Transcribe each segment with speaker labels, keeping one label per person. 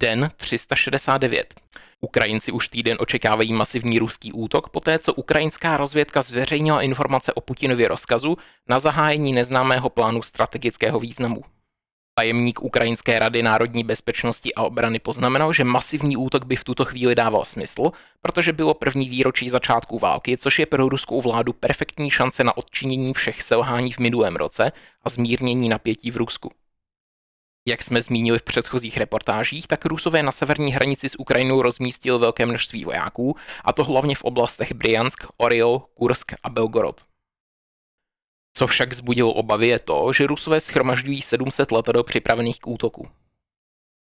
Speaker 1: Den 369. Ukrajinci už týden očekávají masivní ruský útok, poté co ukrajinská rozvědka zveřejnila informace o Putinově rozkazu na zahájení neznámého plánu strategického významu. Tajemník Ukrajinské rady národní bezpečnosti a obrany poznamenal, že masivní útok by v tuto chvíli dával smysl, protože bylo první výročí začátku války, což je pro ruskou vládu perfektní šance na odčinění všech selhání v minulém roce a zmírnění napětí v Rusku. Jak jsme zmínili v předchozích reportážích, tak Rusové na severní hranici s Ukrajinou rozmístili velké množství vojáků, a to hlavně v oblastech Bryansk, Oriol, Kursk a Belgorod. Co však zbudilo obavy je to, že Rusové schromažďují 700 letadel připravených k útoku.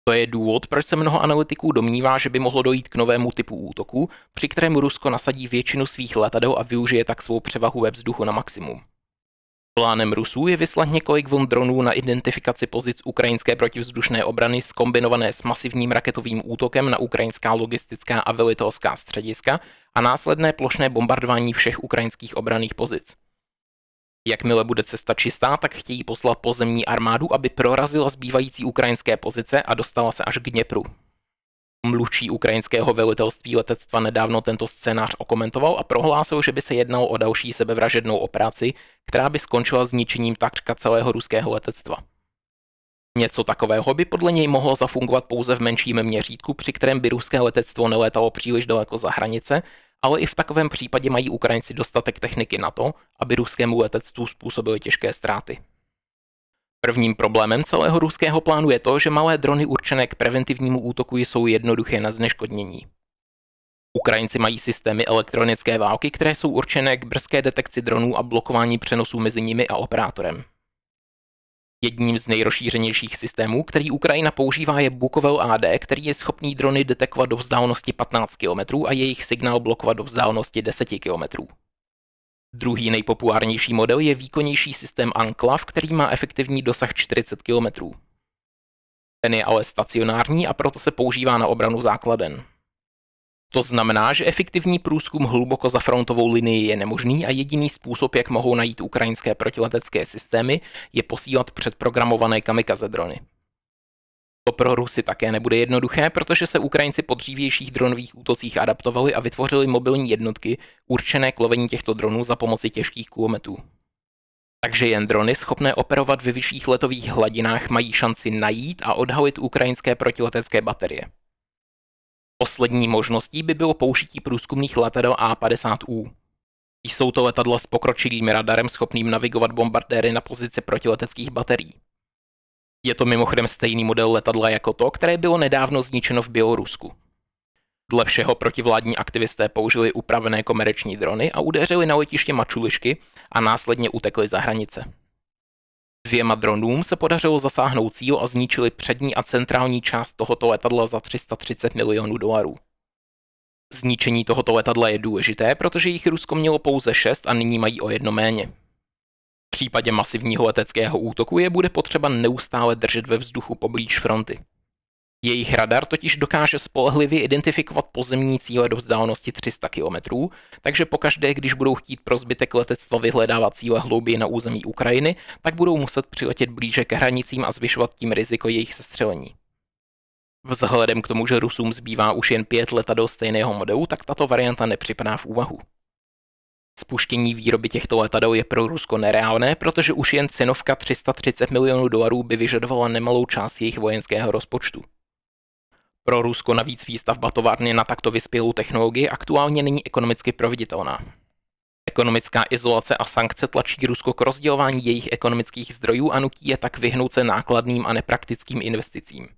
Speaker 1: To je důvod, proč se mnoho analytiků domnívá, že by mohlo dojít k novému typu útoku, při kterém Rusko nasadí většinu svých letadel a využije tak svou převahu ve vzduchu na maximum. Plánem Rusů je vyslat několik vln dronů na identifikaci pozic ukrajinské protivzdušné obrany skombinované s masivním raketovým útokem na ukrajinská logistická a velitelská střediska a následné plošné bombardování všech ukrajinských obraných pozic. Jakmile bude cesta čistá, tak chtějí poslat pozemní armádu, aby prorazila zbývající ukrajinské pozice a dostala se až k Dněpru. Mluvčí ukrajinského velitelství letectva nedávno tento scénář okomentoval a prohlásil, že by se jednalo o další sebevražednou operaci, která by skončila zničením takřka celého ruského letectva. Něco takového by podle něj mohlo zafungovat pouze v menším měřítku, při kterém by ruské letectvo nelétalo příliš daleko za hranice, ale i v takovém případě mají Ukrajinci dostatek techniky na to, aby ruskému letectvu způsobili těžké ztráty. Prvním problémem celého ruského plánu je to, že malé drony určené k preventivnímu útoku jsou jednoduché na zneškodnění. Ukrajinci mají systémy elektronické války, které jsou určené k brzké detekci dronů a blokování přenosů mezi nimi a operátorem. Jedním z nejrozšířenějších systémů, který Ukrajina používá, je Bukovel AD, který je schopný drony detekovat do vzdálenosti 15 km a jejich signál blokovat do vzdálenosti 10 km. Druhý nejpopulárnější model je výkonnější systém Anklav, který má efektivní dosah 40 km. Ten je ale stacionární a proto se používá na obranu základen. To znamená, že efektivní průzkum hluboko za frontovou linii je nemožný a jediný způsob, jak mohou najít ukrajinské protiletecké systémy, je posílat předprogramované kamikaze drony. To pro Rusy také nebude jednoduché, protože se Ukrajinci po dřívějších dronových útocích adaptovali a vytvořili mobilní jednotky určené k lovení těchto dronů za pomoci těžkých kulometů. Takže jen drony schopné operovat ve vyšších letových hladinách mají šanci najít a odhalit ukrajinské protiletecké baterie. Poslední možností by bylo použití průzkumných letadel A-50U. Jsou to letadla s pokročilým radarem schopným navigovat bombardéry na pozice protileteckých baterií. Je to mimochodem stejný model letadla jako to, které bylo nedávno zničeno v Bělorusku. Dle všeho protivládní aktivisté použili upravené komerční drony a udeřili na letiště Mačulišky a následně utekli za hranice. Dvěma dronům se podařilo zasáhnout cíl a zničili přední a centrální část tohoto letadla za 330 milionů dolarů. Zničení tohoto letadla je důležité, protože jich Rusko mělo pouze šest a nyní mají o jedno méně případě masivního leteckého útoku je bude potřeba neustále držet ve vzduchu poblíž fronty. Jejich radar totiž dokáže spolehlivě identifikovat pozemní cíle do vzdálenosti 300 km, takže pokaždé, když budou chtít pro zbytek letectva vyhledávat cíle hlouběji na území Ukrajiny, tak budou muset přiletět blíže k hranicím a zvyšovat tím riziko jejich sestřelení. Vzhledem k tomu, že Rusům zbývá už jen pět letadel stejného modelu, tak tato varianta nepřipadá v úvahu. Spuštění výroby těchto letadel je pro Rusko nereálné, protože už jen cenovka 330 milionů dolarů by vyžadovala nemalou část jejich vojenského rozpočtu. Pro Rusko navíc výstavba továrny na takto vyspělou technologii aktuálně není ekonomicky proveditelná. Ekonomická izolace a sankce tlačí Rusko k rozdělování jejich ekonomických zdrojů a nutí je tak vyhnout se nákladným a nepraktickým investicím.